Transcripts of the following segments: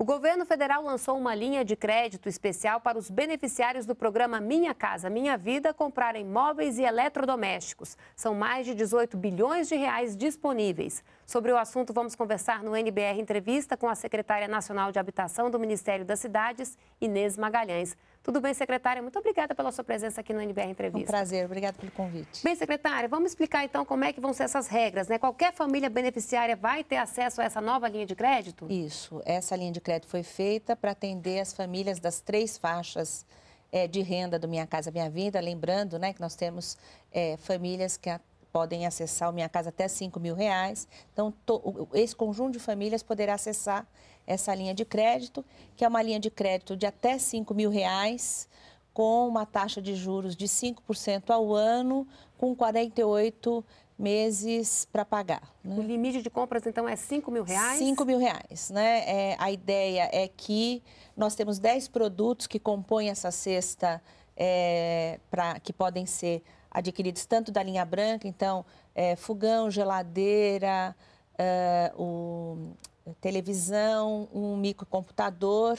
O governo federal lançou uma linha de crédito especial para os beneficiários do programa Minha Casa Minha Vida comprarem móveis e eletrodomésticos. São mais de 18 bilhões de reais disponíveis. Sobre o assunto, vamos conversar no NBR Entrevista com a secretária nacional de Habitação do Ministério das Cidades, Inês Magalhães. Tudo bem, secretária? Muito obrigada pela sua presença aqui no NBR é Entrevista. Um prazer, obrigada pelo convite. Bem, secretária, vamos explicar então como é que vão ser essas regras, né? Qualquer família beneficiária vai ter acesso a essa nova linha de crédito? Isso, essa linha de crédito foi feita para atender as famílias das três faixas é, de renda do Minha Casa Minha Vida, lembrando né, que nós temos é, famílias que podem acessar o Minha Casa até 5 mil reais. Então, to, esse conjunto de famílias poderá acessar essa linha de crédito, que é uma linha de crédito de até 5 mil reais, com uma taxa de juros de 5% ao ano, com 48 meses para pagar. Né? O limite de compras, então, é 5 mil reais? 5 mil reais, né? É, a ideia é que nós temos 10 produtos que compõem essa cesta é, pra, que podem ser adquiridos tanto da linha branca, então é, fogão, geladeira, é, o, televisão, um microcomputador,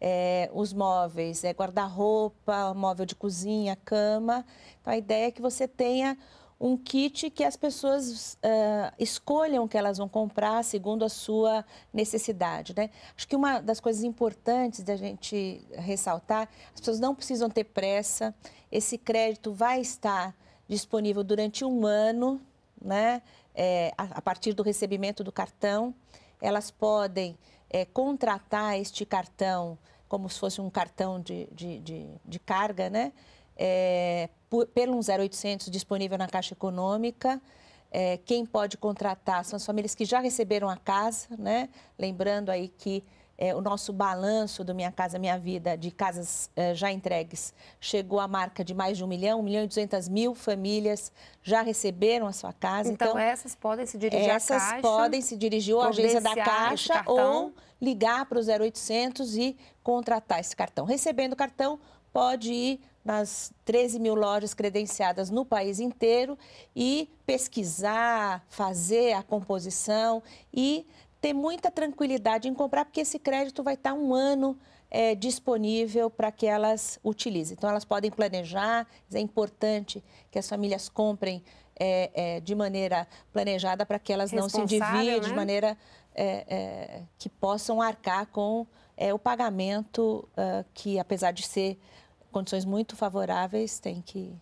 é, os móveis, é, guarda-roupa, móvel de cozinha, cama. Então a ideia é que você tenha um kit que as pessoas uh, escolham que elas vão comprar segundo a sua necessidade. Né? Acho que uma das coisas importantes da gente ressaltar, as pessoas não precisam ter pressa, esse crédito vai estar disponível durante um ano, né? É, a, a, partir do recebimento do cartão. Elas podem é, contratar este cartão como se fosse um cartão de, de, de, de carga, né? é, por, pelo 0800 disponível na Caixa Econômica. É, quem pode contratar são as famílias que já receberam a casa, né? Lembrando aí que é, o nosso balanço do Minha Casa Minha Vida de casas é, já entregues chegou à marca de mais de 1 milhão, 1 milhão e 200 mil famílias já receberam a sua casa. Então, então essas podem se dirigir à Caixa? Essas podem se dirigir ou à agência da Caixa ou ligar para o 0800 e contratar esse cartão. Recebendo o cartão, pode ir nas 13 mil lojas credenciadas no país inteiro e pesquisar, fazer a composição e ter muita tranquilidade em comprar, porque esse crédito vai estar um ano é, disponível para que elas utilizem. Então, elas podem planejar, é importante que as famílias comprem é, é, de maneira planejada para que elas não se dividam né? de maneira é, é, que possam arcar com é, o pagamento ah, que, apesar de ser condições muito favoráveis, tem que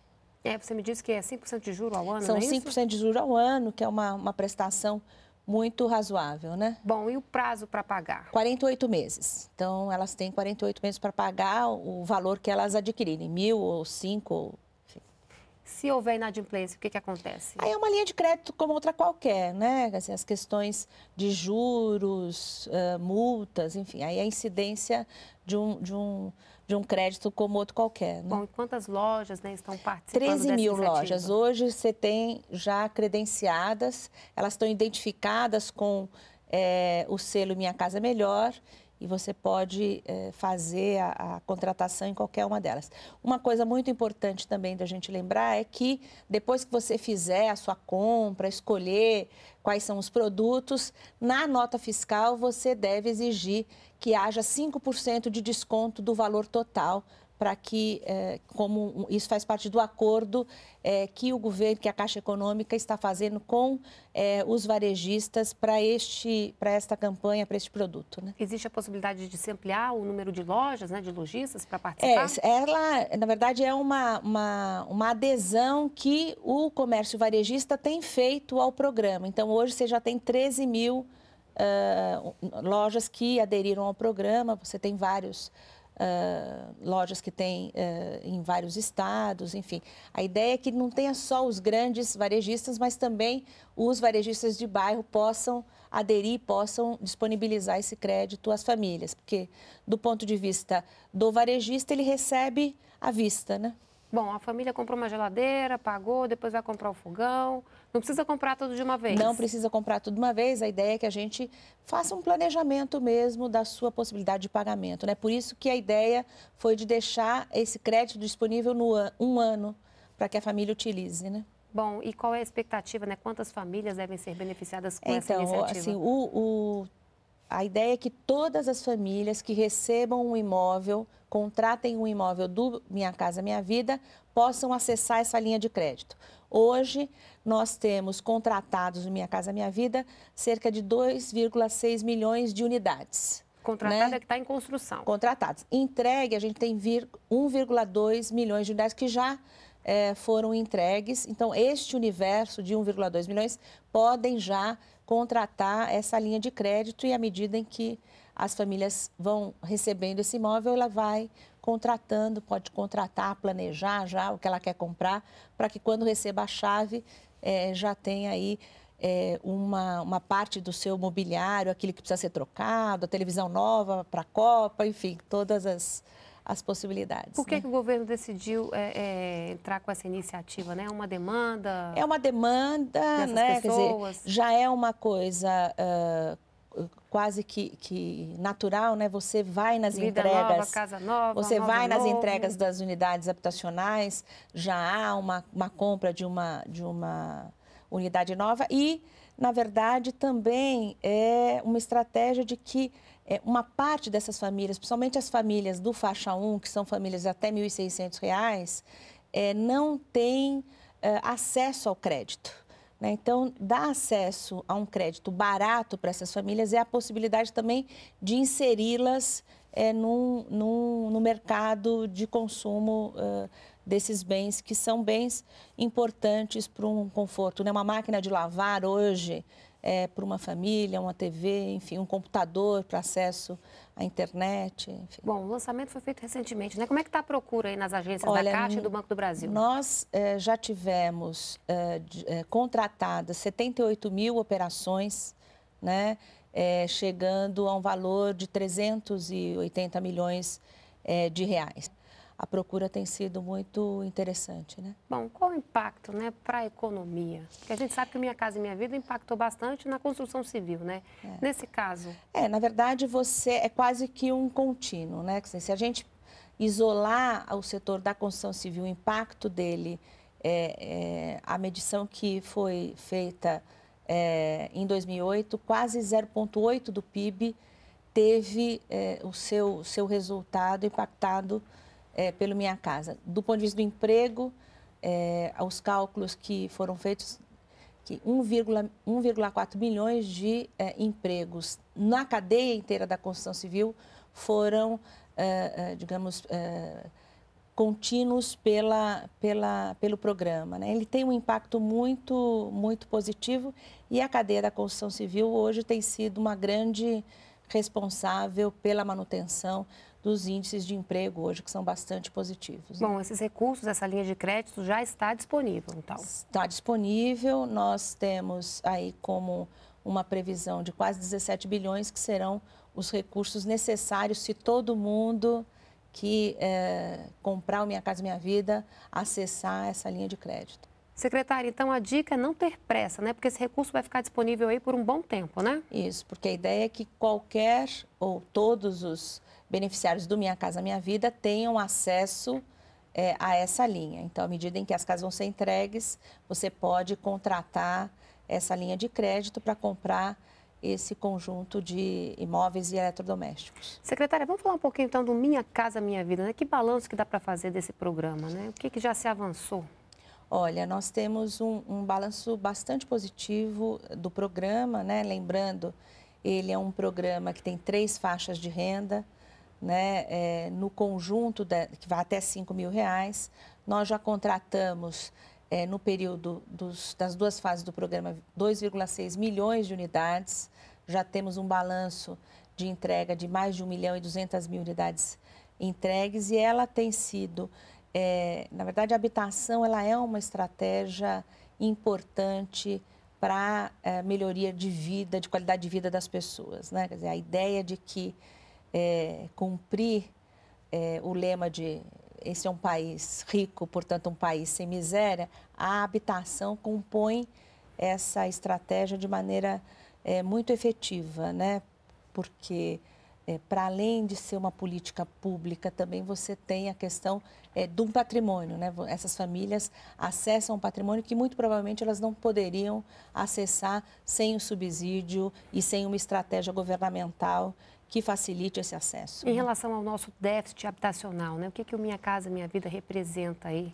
é, você me disse que é 5% de juro ao ano, São não é 5% isso? de juro ao ano, que é uma, uma prestação muito razoável, né? Bom, e o prazo para pagar? 48 meses. Então, elas têm 48 meses para pagar o valor que elas adquirirem, mil ou cinco, ou... Enfim. Se houver inadimplência, o que, que acontece? Aí é uma linha de crédito como outra qualquer, né? Assim, as questões de juros, multas, enfim. Aí a incidência de um, de um de um crédito como outro qualquer. Né? Bom, quantas lojas né, estão participando 13 mil lojas. Hoje você tem já credenciadas, elas estão identificadas com é, o selo Minha Casa Melhor e você pode é, fazer a, a, contratação em qualquer uma delas. Uma coisa muito importante também da gente lembrar é que depois que você fizer a sua compra, escolher quais são os produtos, na nota fiscal você deve exigir que haja 5% de desconto do valor total para que, é, como isso faz parte do acordo é, que o governo, que a Caixa Econômica está fazendo com é, os varejistas para este, para esta campanha, para este produto. Né? Existe a possibilidade de se ampliar o número de lojas, né, de lojistas para é, participar? É, ela, na verdade, é uma, uma, uma adesão que o comércio varejista tem feito ao programa. Então, hoje você já tem 13 mil uh, lojas que aderiram ao programa, você tem vários Uh, lojas que tem uh, em vários estados, enfim. A ideia é que não tenha só os grandes varejistas, mas também os varejistas de bairro possam aderir, possam disponibilizar esse crédito às famílias, porque do ponto de vista do varejista, ele recebe à vista, né? Bom, a família comprou uma geladeira, pagou, depois vai comprar o fogão. Não precisa comprar tudo de uma vez. Não precisa comprar tudo de uma vez. A ideia é que a gente faça um planejamento mesmo da sua possibilidade de pagamento. Né? Por isso que a ideia foi de deixar esse crédito disponível no an um ano para que a família utilize, né? Bom, e qual é a expectativa, né? Quantas famílias devem ser beneficiadas com então, essa iniciativa? Assim, o, o, a ideia é que todas as famílias que recebam um imóvel contratem um imóvel do Minha Casa Minha Vida, possam acessar essa linha de crédito. Hoje, nós temos contratados no Minha Casa Minha Vida cerca de 2,6 milhões de unidades. Contratada né? É que está em construção. Contratados. Entregue, a gente tem 1,2 milhões de unidades que já é, foram entregues. Então, este universo de 1,2 milhões podem já contratar essa linha de crédito e à medida em que as famílias vão recebendo esse imóvel, ela vai contratando, pode contratar, planejar já o que ela quer comprar, para que quando receba a chave, é, já tenha aí é, uma, uma parte do seu mobiliário, aquilo que precisa ser trocado, a televisão nova para a Copa, enfim, todas as, as possibilidades. Por que, né? que o governo decidiu é, é, entrar com essa iniciativa? Né? É uma demanda? É uma demanda, né? Pessoas? Quer dizer, já é uma coisa uh, quase que, que natural, né? Você vai nas Vida entregas. Nova, casa nova, você nova, vai nas entregas das unidades habitacionais, já há uma, uma compra de uma, de uma unidade nova e, na verdade, também é uma estratégia de que é, uma parte dessas famílias, principalmente as famílias do faixa 1, que são famílias de até R$ 1.600, é, não tem é, acesso ao crédito. Né? Então, dar acesso a um crédito barato para essas famílias é a possibilidade também de inseri-las é, num, num, no mercado de consumo uh, desses bens, que são bens importantes para um conforto. Né? Uma máquina de lavar hoje é, para uma família, uma TV, enfim, um computador para acesso à internet. Enfim. Bom, o lançamento foi feito recentemente, né? Como é que está a procura aí nas agências Olha, da Caixa e do Banco do Brasil? Nós é, já tivemos é, é contratadas 78 mil operações, né? É, chegando a um valor de 380 milhões é, de reais a procura tem sido muito interessante, né? Bom, qual o impacto, né, para a economia? Porque a gente sabe que Minha Casa e Minha Vida impactou bastante na construção civil, né? É. Nesse caso. É, na verdade, você é quase que um contínuo, né? Se a gente isolar o setor da construção civil, o impacto dele, é, é, a medição que foi feita é, em 2008, quase 0,8 do PIB teve é, o seu, seu resultado impactado é, pelo Minha Casa. Do ponto de vista do emprego, é, os cálculos que foram feitos, que 1,4 milhões de é, empregos na cadeia inteira da construção civil foram, é, é, digamos, é, contínuos pela, pela, pelo programa. Né? Ele tem um impacto muito, muito positivo e a cadeia da construção civil hoje tem sido uma grande responsável pela manutenção dos índices de emprego hoje, que são bastante positivos. Né? Bom, esses recursos, essa linha de crédito já está disponível, então? Está disponível, nós temos aí como uma previsão de quase 17 bilhões, que serão os recursos necessários se todo mundo que é, comprar o Minha Casa Minha Vida acessar essa linha de crédito. Secretária, então a dica é não ter pressa, né? Porque esse recurso vai ficar disponível aí por um bom tempo, né? Isso, porque a ideia é que qualquer ou todos os beneficiários do Minha Casa Minha Vida tenham acesso é, a essa linha. Então, à medida em que as casas vão ser entregues, você pode contratar essa linha de crédito para comprar esse conjunto de imóveis e eletrodomésticos. Secretária, vamos falar um pouquinho então do Minha Casa Minha Vida, né? Que balanço que dá para fazer desse programa, né? O que, que já se avançou? Olha, nós temos um, um, balanço bastante positivo do programa, né? Lembrando, ele é um programa que tem três faixas de renda né, é, no conjunto, de, que vai até 5 mil reais. Nós já contratamos, é, no período dos, das duas fases do programa, 2,6 milhões de unidades. Já temos um balanço de entrega de mais de 1 milhão e 200 mil unidades entregues e ela tem sido, é, na verdade, a habitação ela é uma estratégia importante para é, melhoria de vida, de qualidade de vida das pessoas, né? Quer dizer, a ideia de que é, cumprir é, o lema de esse é um país rico, portanto, um país sem miséria, a habitação compõe essa estratégia de maneira é, muito efetiva, né? Porque, é, para além de ser uma política pública, também você tem a questão é, patrimônio, né? Essas famílias acessam um patrimônio que muito provavelmente elas não poderiam acessar sem o subsídio e sem uma estratégia governamental que facilite esse acesso. Em né? relação ao nosso déficit habitacional, né? o que, que o Minha Casa Minha Vida representa aí?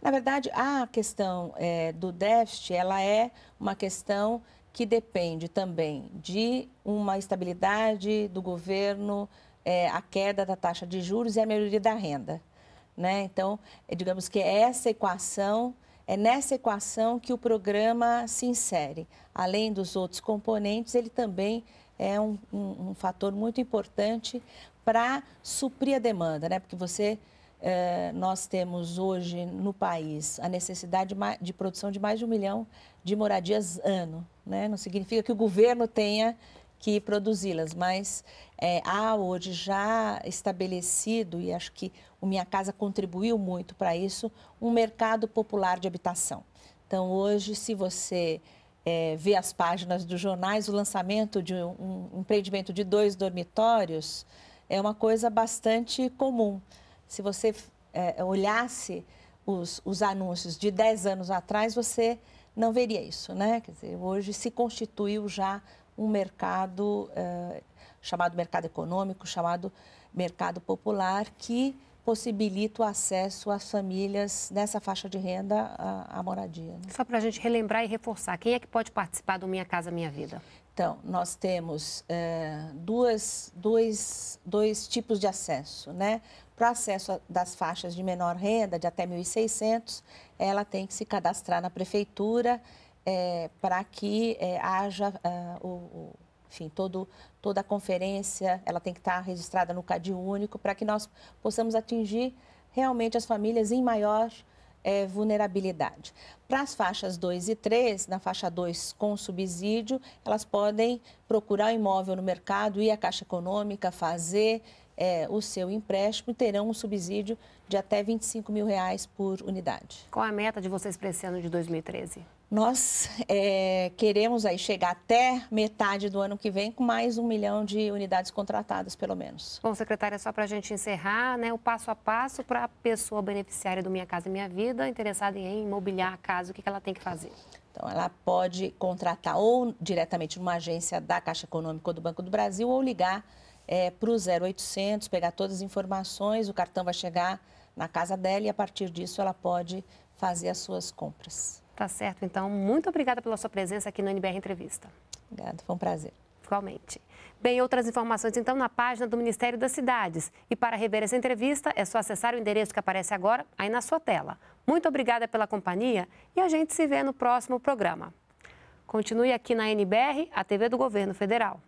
Na verdade, a questão é, do déficit, ela é uma questão que depende também de uma estabilidade do governo, é, a queda da taxa de juros e a melhoria da renda. Né? Então, é, digamos que é essa equação, é nessa equação que o programa se insere. Além dos outros componentes, ele também é um, um, um fator muito importante para suprir a demanda, né? Porque você eh, nós temos hoje no país a necessidade de, de, produção de mais de um milhão de moradias ano. Né? Não significa que o governo tenha que produzi-las, mas eh, há hoje já estabelecido, e acho que o Minha Casa contribuiu muito para isso, um mercado popular de habitação. Então, hoje, se você é, ver as páginas dos jornais, o lançamento de um, um empreendimento de dois dormitórios é uma coisa bastante comum. Se você é, olhasse os, os, anúncios de 10 anos atrás, você não veria isso, né? Quer dizer, hoje se constituiu já um mercado é, chamado mercado econômico, chamado mercado popular, que possibilita o acesso às famílias nessa faixa de renda à, moradia. Né? Só para a gente relembrar e reforçar, quem é que pode participar do Minha Casa Minha Vida? Então, nós temos é, duas, dois, dois tipos de acesso, né? Para acesso das faixas de menor renda, de até 1.600, ela tem que se cadastrar na prefeitura é, para que é, haja o, o enfim, todo, toda a conferência, ela tem que estar registrada no CAD único para que nós possamos atingir realmente as famílias em maior é, vulnerabilidade. Para as faixas 2 e 3, na faixa 2 com subsídio, elas podem procurar o imóvel no mercado, ir à Caixa Econômica, fazer é, o seu empréstimo e terão um subsídio de até 25 mil reais por unidade. Qual a meta de vocês para esse ano de 2013? Nós é, queremos aí chegar até metade do ano que vem com mais um milhão de unidades contratadas, pelo menos. Bom, secretária, só para a gente encerrar, né, o passo a passo para a pessoa beneficiária do Minha Casa Minha Vida, interessada em imobiliar a casa, o que, que ela tem que fazer? Então, ela pode contratar ou diretamente numa agência da Caixa Econômica ou do Banco do Brasil ou ligar é, para o 0800, pegar todas as informações, o cartão vai chegar na casa dela e a partir disso ela pode fazer as suas compras. Tá certo, então. Muito obrigada pela sua presença aqui no NBR Entrevista. Obrigada, foi um prazer. Igualmente. Bem, outras informações então na página do Ministério das Cidades. E para rever essa entrevista, é só acessar o endereço que aparece agora aí na sua tela. Muito obrigada pela companhia e a gente se vê no próximo programa. Continue aqui na NBR, a TV do Governo Federal.